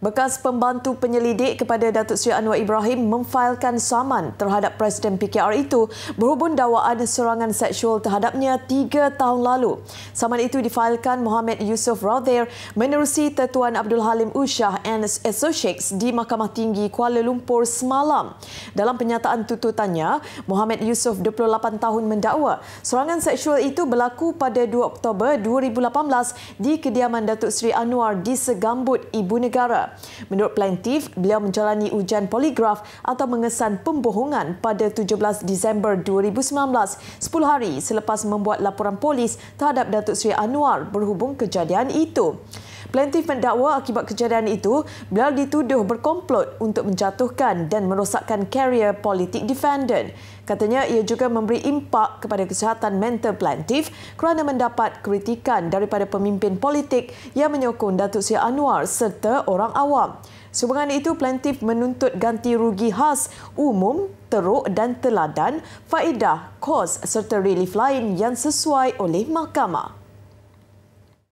Bekas pembantu penyelidik kepada Datuk Seri Anwar Ibrahim memfailkan saman terhadap Presiden PKR itu berhubung dakwaan serangan seksual terhadapnya tiga tahun lalu. Saman itu difailkan Muhammad Yusof Rauder menerusi Tetuan Abdul Halim Ushah and Associates di Mahkamah Tinggi Kuala Lumpur semalam. Dalam penyataan tututannya, Muhammad Yusof 28 tahun mendakwa serangan seksual itu berlaku pada 2 Oktober 2018 di kediaman Datuk Seri Anwar di Segambut, Ibu Negara. Menurut plaintif, beliau menjalani ujian poligraf atau mengesan pembohongan pada 17 Disember 2019, 10 hari selepas membuat laporan polis terhadap Datuk Seri Anwar berhubung kejadian itu. Plaintif mendakwa akibat kejadian itu, beliau dituduh berkomplot untuk menjatuhkan dan merosakkan karier politik defendant. Katanya ia juga memberi impak kepada kesihatan mental plaintif kerana mendapat kritikan daripada pemimpin politik yang menyokong Datuk Seri Anwar serta orang awam. Sehubungan itu, plaintif menuntut ganti rugi khas umum, teruk dan teladan, faedah, kos serta relief lain yang sesuai oleh mahkamah.